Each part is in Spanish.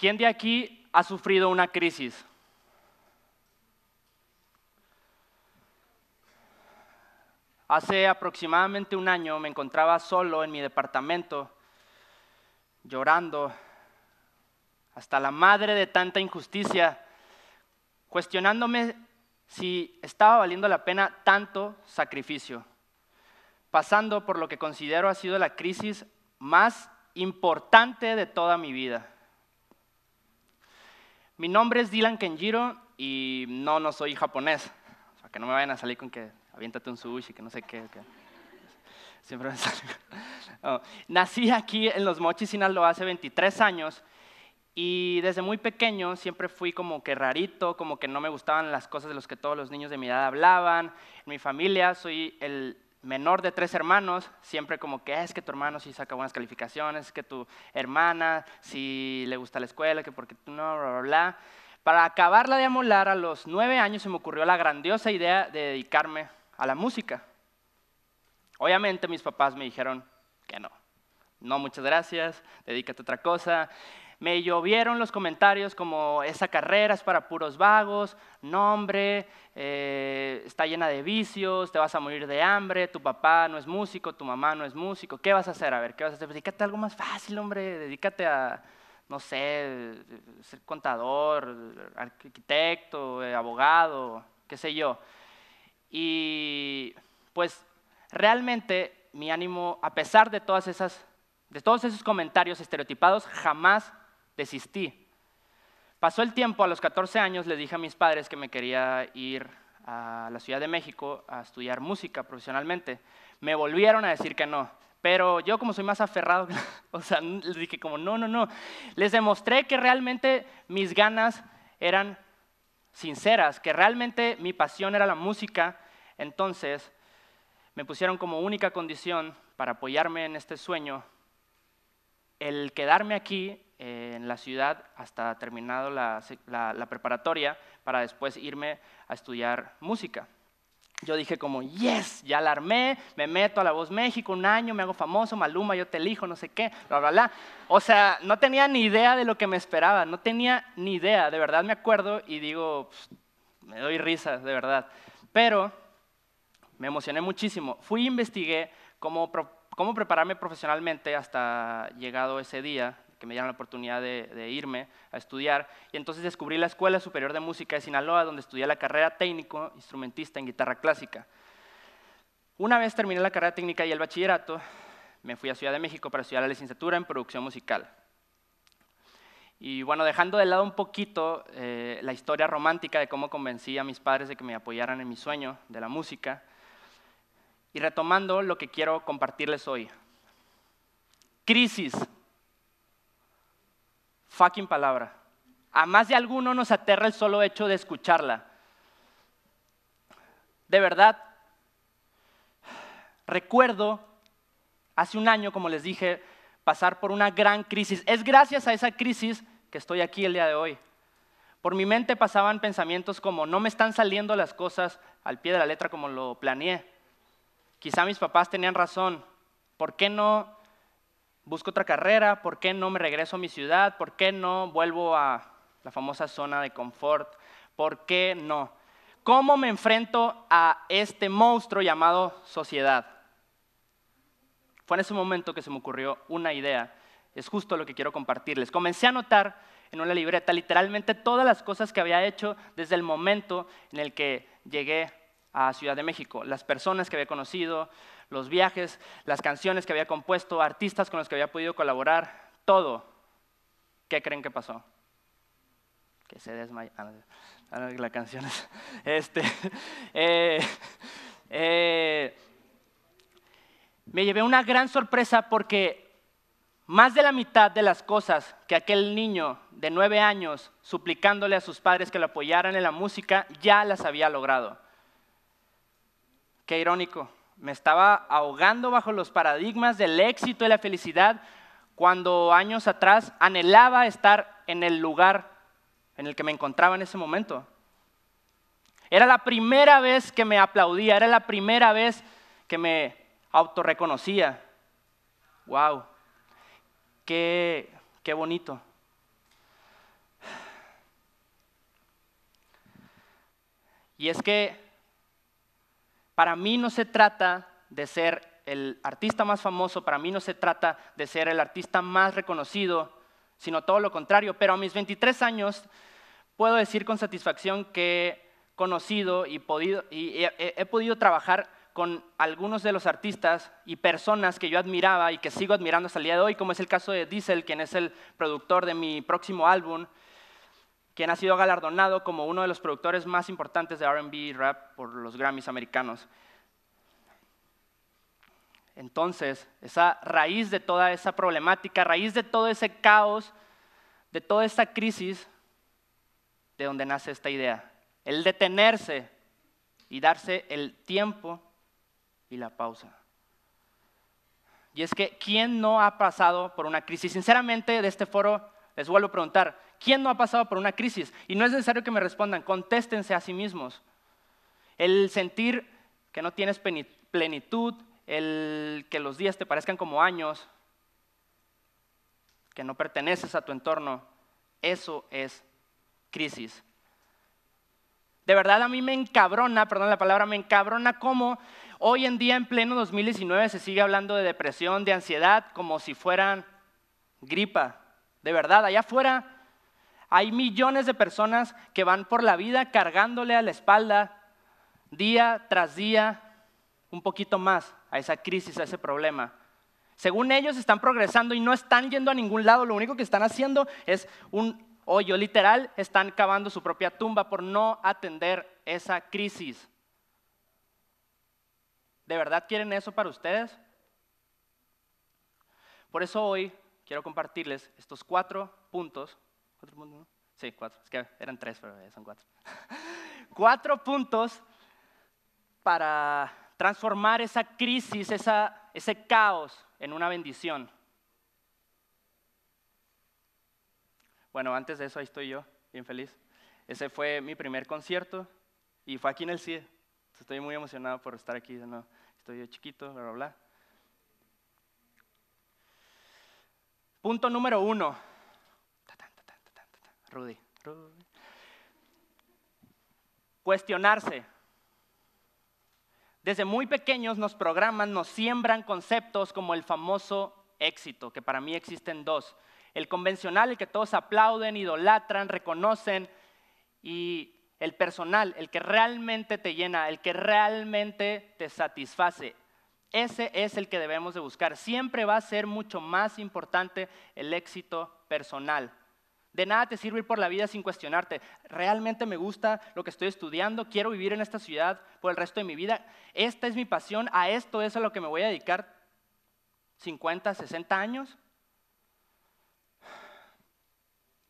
¿Quién de aquí ha sufrido una crisis? Hace aproximadamente un año me encontraba solo en mi departamento, llorando, hasta la madre de tanta injusticia, cuestionándome si estaba valiendo la pena tanto sacrificio, pasando por lo que considero ha sido la crisis más importante de toda mi vida. Mi nombre es Dylan Kenjiro y no, no soy japonés. O sea, que no me vayan a salir con que aviéntate un sushi, que no sé qué. Siempre me salgo. Nací aquí en Los Mochis, Sinaloa, hace 23 años y desde muy pequeño siempre fui como que rarito, como que no me gustaban las cosas de las que todos los niños de mi edad hablaban. En mi familia soy el menor de tres hermanos, siempre como que ah, es que tu hermano sí saca buenas calificaciones, que tu hermana sí le gusta la escuela, que porque tú no, bla, bla, bla. Para acabarla de amolar, a los nueve años se me ocurrió la grandiosa idea de dedicarme a la música. Obviamente mis papás me dijeron que no. No, muchas gracias, dedícate a otra cosa. Me llovieron los comentarios como esa carrera es para puros vagos, nombre, eh, está llena de vicios, te vas a morir de hambre, tu papá no es músico, tu mamá no es músico, ¿qué vas a hacer? A ver, ¿qué vas a hacer? Dedícate a algo más fácil, hombre, dedícate a, no sé, ser contador, arquitecto, eh, abogado, qué sé yo. Y pues realmente mi ánimo, a pesar de, todas esas, de todos esos comentarios estereotipados, jamás desistí. Pasó el tiempo, a los 14 años les dije a mis padres que me quería ir a la Ciudad de México a estudiar música profesionalmente. Me volvieron a decir que no, pero yo como soy más aferrado, o sea, les dije como no, no, no. Les demostré que realmente mis ganas eran sinceras, que realmente mi pasión era la música, entonces me pusieron como única condición para apoyarme en este sueño el quedarme aquí eh, en la ciudad hasta terminado la, preparatoria para después irme a estudiar música. Yo dije como, yes, ya la armé, me meto a La Voz México un año, me hago famoso, Maluma, yo te elijo, no sé qué, bla, bla, bla. O sea, no tenía ni idea de lo que me esperaba, no tenía ni idea, de verdad me acuerdo y digo, me doy risas, de verdad. Pero me emocioné muchísimo. Fui e investigué cómo, cómo prepararme profesionalmente hasta llegado ese día que me dieron la oportunidad de, irme a estudiar. Y entonces descubrí la Escuela Superior de Música de Sinaloa, donde estudié la carrera técnico instrumentista en guitarra clásica. Una vez terminé la carrera técnica y el bachillerato, me fui a Ciudad de México para estudiar la licenciatura en producción musical. Y bueno, dejando de lado un poquito eh, la historia romántica de cómo convencí a mis padres de que me apoyaran en mi sueño de la música, y retomando lo que quiero compartirles hoy. Crisis, fucking palabra. A más de alguno nos aterra el solo hecho de escucharla. De verdad, recuerdo hace un año, como les dije, pasar por una gran crisis. Es gracias a esa crisis que estoy aquí el día de hoy. Por mi mente pasaban pensamientos como, no me están saliendo las cosas al pie de la letra como lo planeé. Quizá mis papás tenían razón. ¿Por qué no busco otra carrera, ¿por qué no me regreso a mi ciudad? ¿Por qué no vuelvo a la famosa zona de confort? ¿Por qué no? ¿Cómo me enfrento a este monstruo llamado sociedad? Fue en ese momento que se me ocurrió una idea. Es justo lo que quiero compartirles. Comencé a anotar en una libreta literalmente todas las cosas que había hecho desde el momento en el que llegué a Ciudad de México, las personas que había conocido, los viajes, las canciones que había compuesto, artistas con los que había podido colaborar, todo. ¿Qué creen que pasó? Que se desmayó. Ah, ah, la canción Este, eh, eh, me llevé una gran sorpresa porque más de la mitad de las cosas que aquel niño de nueve años suplicándole a sus padres que lo apoyaran en la música ya las había logrado. Qué irónico. Me estaba ahogando bajo los paradigmas del éxito y la felicidad cuando años atrás anhelaba estar en el lugar en el que me encontraba en ese momento. Era la primera vez que me aplaudía, era la primera vez que me autorreconocía. ¡Wow! ¡Qué, qué bonito! Y es que para mí no se trata de ser el artista más famoso, para mí no se trata de ser el artista más reconocido, sino todo lo contrario. Pero a mis 23 años puedo decir con satisfacción que he conocido y, podido, he podido trabajar con algunos de los artistas y personas que yo admiraba y que sigo admirando hasta el día de hoy, como es el caso de Diesel, quien es el productor de mi próximo álbum, quien ha sido galardonado como uno de los productores más importantes de RB y rap por los Grammys americanos. Entonces, esa raíz de toda esa problemática, raíz de todo ese caos, de toda esta crisis, de donde nace esta idea. El detenerse y darse el tiempo y la pausa. Y es que, ¿quién no ha pasado por una crisis? Sinceramente, de este foro les vuelvo a preguntar, ¿Quién no ha pasado por una crisis? Y no es necesario que me respondan, contéstense a sí mismos. El sentir que no tienes plenitud, el que los días te parezcan como años, que no perteneces a tu entorno, eso es crisis. De verdad a mí me encabrona, perdón la palabra, me encabrona cómo hoy en día en pleno 2019 se sigue hablando de depresión, de ansiedad, como si fueran gripa. De verdad, allá afuera hay millones de personas que van por la vida cargándole a la espalda día tras día un poquito más a esa crisis, a ese problema. Según ellos están progresando y no están yendo a ningún lado, lo único que están haciendo es un hoyo literal, están cavando su propia tumba por no atender esa crisis. ¿De verdad quieren eso para ustedes? Por eso hoy quiero compartirles estos cuatro puntos ¿Cuatro puntos? Sí, cuatro. Es que eran tres, pero eh, son cuatro. cuatro puntos para transformar esa crisis, esa, ese caos en una bendición. Bueno, antes de eso ahí estoy yo, bien feliz. Ese fue mi primer concierto y fue aquí en el CIE. Estoy muy emocionado por estar aquí. No, estoy yo chiquito, bla, bla, bla. Punto número uno. Rudy. Cuestionarse. Desde muy pequeños nos programan, nos siembran conceptos como el famoso éxito, que para mí existen dos. El convencional, el que todos aplauden, idolatran, reconocen, y el personal, el que realmente te llena, el que realmente te satisface. Ese es el que debemos de buscar. Siempre va a ser mucho más importante el éxito personal. De nada te sirve ir por la vida sin cuestionarte. ¿Realmente me gusta lo que estoy estudiando? ¿Quiero vivir en esta ciudad por el resto de mi vida? ¿Esta es mi pasión? ¿A esto es a lo que me voy a dedicar 50, 60 años?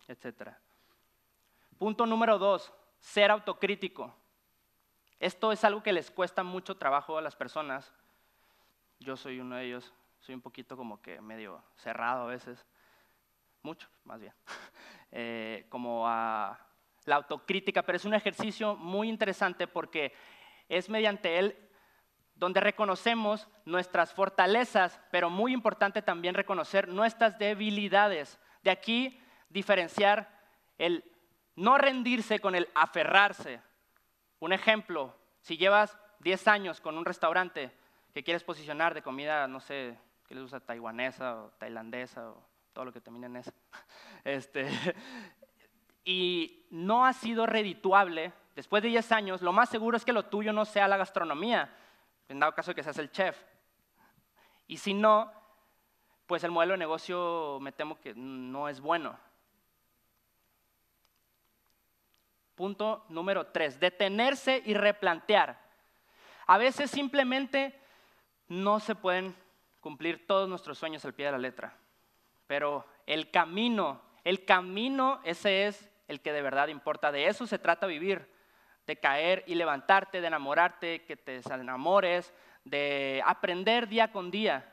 Etcétera. Punto número dos, ser autocrítico. Esto es algo que les cuesta mucho trabajo a las personas. Yo soy uno de ellos. Soy un poquito como que medio cerrado a veces. Mucho, más bien. Eh, como a la autocrítica, pero es un ejercicio muy interesante porque es mediante él donde reconocemos nuestras fortalezas, pero muy importante también reconocer nuestras debilidades. De aquí diferenciar el no rendirse con el aferrarse. Un ejemplo, si llevas 10 años con un restaurante que quieres posicionar de comida, no sé, que les gusta taiwanesa o tailandesa o todo lo que termine en ese este, y no ha sido redituable, después de 10 años, lo más seguro es que lo tuyo no sea la gastronomía, en dado caso que seas el chef. Y si no, pues el modelo de negocio me temo que no es bueno. Punto número 3, detenerse y replantear. A veces simplemente no se pueden cumplir todos nuestros sueños al pie de la letra, pero el camino el camino, ese es el que de verdad importa. De eso se trata vivir, de caer y levantarte, de enamorarte, que te enamores, de aprender día con día.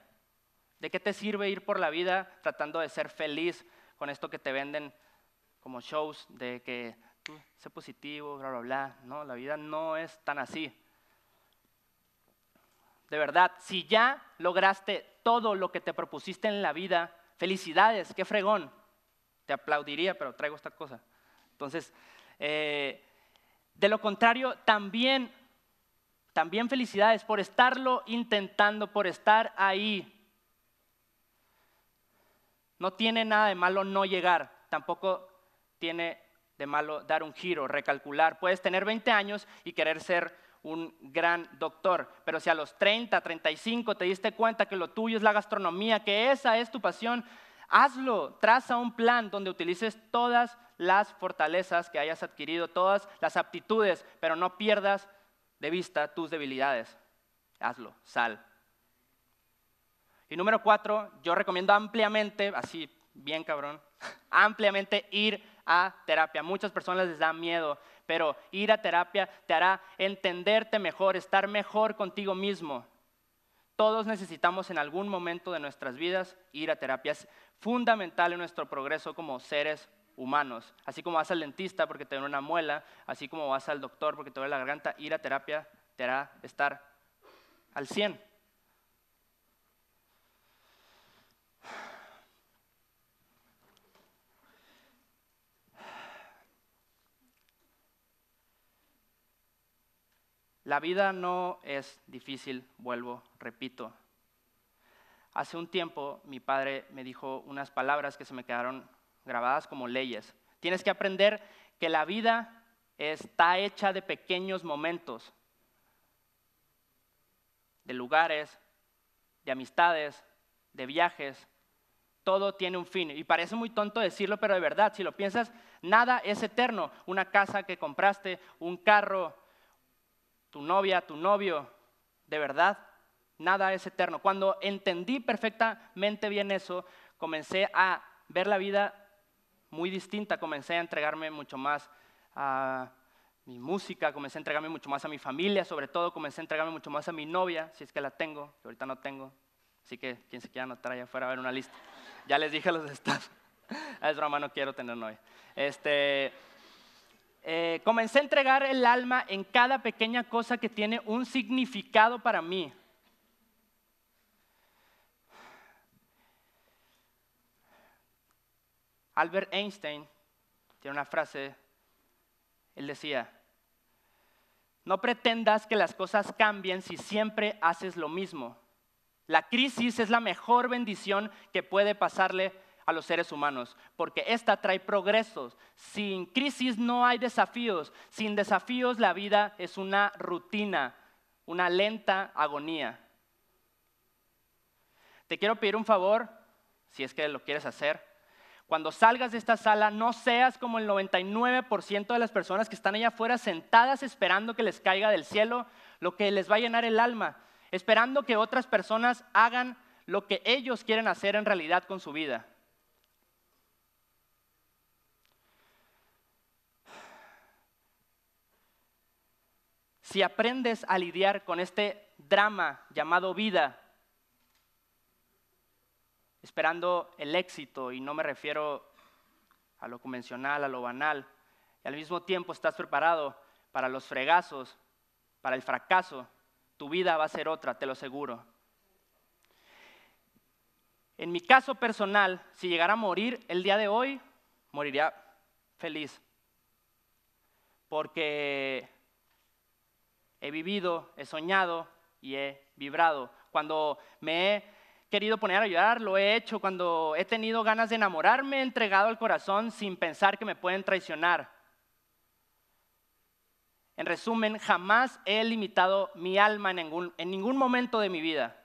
¿De qué te sirve ir por la vida tratando de ser feliz con esto que te venden como shows de que tú mm, sé positivo, bla, bla, bla? No, la vida no es tan así. De verdad, si ya lograste todo lo que te propusiste en la vida, felicidades, qué fregón te aplaudiría, pero traigo esta cosa. Entonces, eh, de lo contrario, también, también felicidades por estarlo intentando, por estar ahí. No tiene nada de malo no llegar, tampoco tiene de malo dar un giro, recalcular. Puedes tener 20 años y querer ser un gran doctor, pero si a los 30, 35 te diste cuenta que lo tuyo es la gastronomía, que esa es tu pasión, Hazlo, traza un plan donde utilices todas las fortalezas que hayas adquirido, todas las aptitudes, pero no pierdas de vista tus debilidades. Hazlo, sal. Y número cuatro, yo recomiendo ampliamente, así bien cabrón, ampliamente ir a terapia. Muchas personas les da miedo, pero ir a terapia te hará entenderte mejor, estar mejor contigo mismo. Todos necesitamos en algún momento de nuestras vidas ir a terapia. Es fundamental en nuestro progreso como seres humanos. Así como vas al dentista porque te duele una muela, así como vas al doctor porque te duele la garganta, ir a terapia te hará estar al 100. La vida no es difícil, vuelvo, repito. Hace un tiempo mi padre me dijo unas palabras que se me quedaron grabadas como leyes. Tienes que aprender que la vida está hecha de pequeños momentos, de lugares, de amistades, de viajes. Todo tiene un fin. Y parece muy tonto decirlo, pero de verdad, si lo piensas, nada es eterno. Una casa que compraste, un carro, tu novia, tu novio, de verdad, nada es eterno. Cuando entendí perfectamente bien eso, comencé a ver la vida muy distinta, comencé a entregarme mucho más a mi música, comencé a entregarme mucho más a mi familia, sobre todo comencé a entregarme mucho más a mi novia, si es que la tengo, que ahorita no tengo, así que quien se quiera anotar allá afuera a ver una lista. Ya les dije a los de staff, ah, es broma, no quiero tener novia. Este, eh, comencé a entregar el alma en cada pequeña cosa que tiene un significado para mí. Albert Einstein tiene una frase, él decía, no pretendas que las cosas cambien si siempre haces lo mismo. La crisis es la mejor bendición que puede pasarle a los seres humanos, porque esta trae progresos. Sin crisis no hay desafíos, sin desafíos la vida es una rutina, una lenta agonía. Te quiero pedir un favor, si es que lo quieres hacer. Cuando salgas de esta sala, no seas como el 99% de las personas que están allá afuera sentadas esperando que les caiga del cielo lo que les va a llenar el alma, esperando que otras personas hagan lo que ellos quieren hacer en realidad con su vida. si aprendes a lidiar con este drama llamado vida, esperando el éxito, y no me refiero a lo convencional, a lo banal, y al mismo tiempo estás preparado para los fregazos, para el fracaso, tu vida va a ser otra, te lo aseguro. En mi caso personal, si llegara a morir el día de hoy, moriría feliz. Porque he vivido, he soñado y he vibrado. Cuando me he querido poner a ayudar, lo he hecho. Cuando he tenido ganas de enamorarme, he entregado al corazón sin pensar que me pueden traicionar. En resumen, jamás he limitado mi alma en ningún momento de mi vida.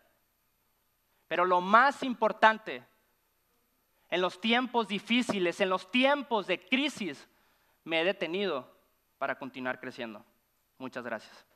Pero lo más importante, en los tiempos difíciles, en los tiempos de crisis, me he detenido para continuar creciendo. Muchas gracias.